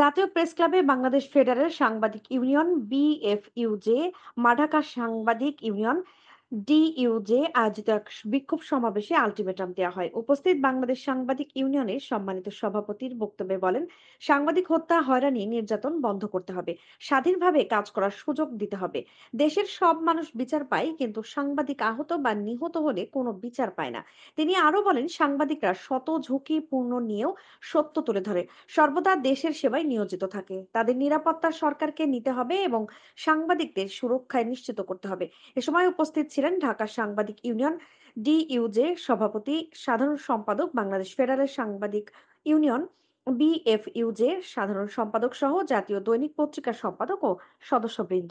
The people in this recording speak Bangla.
জাতীয় প্রেস ক্লাবে বাংলাদেশ ফেডারেল সাংবাদিক ইউনিয়ন বিএফইউজে মাঢাকা সাংবাদিক ইউনিয়ন ডিইউজে বিক্ষোভ সমাবেশে আলটিমেটাম দেওয়া হয় উপস্থিত বাংলাদেশ সাংবাদিক ইউনিয়নের সম্মানিত সভাপতির বক্তব্যে বলেন সাংবাদিক হত্যা হয়রানি নির্যাতন বন্ধ করতে হবে স্বাধীনভাবে কাজ করার সুযোগ দিতে হবে দেশের সব মানুষ বিচার পায় কিন্তু সাংবাদিক আহত বা নিহত হলে কোনো বিচার পায় না তিনি আরো বলেন সাংবাদিকরা শত ঝুঁকিপূর্ণ নিয়েও সত্য তুলে ধরে সর্বদা দেশের সেবায় নিয়োজিত থাকে তাদের নিরাপত্তা সরকারকে নিতে হবে এবং সাংবাদিকদের সুরক্ষায় নিশ্চিত করতে হবে এ সময় উপস্থিত ছিলেন ঢাকা সাংবাদিক ইউনিয়ন ডিইউজে সভাপতি সাধারণ সম্পাদক বাংলাদেশ ফেডারেল সাংবাদিক ইউনিয়ন বিএফইউজে সাধারণ সম্পাদক সহ জাতীয় দৈনিক পত্রিকার সম্পাদক ও সদস্যবৃন্দ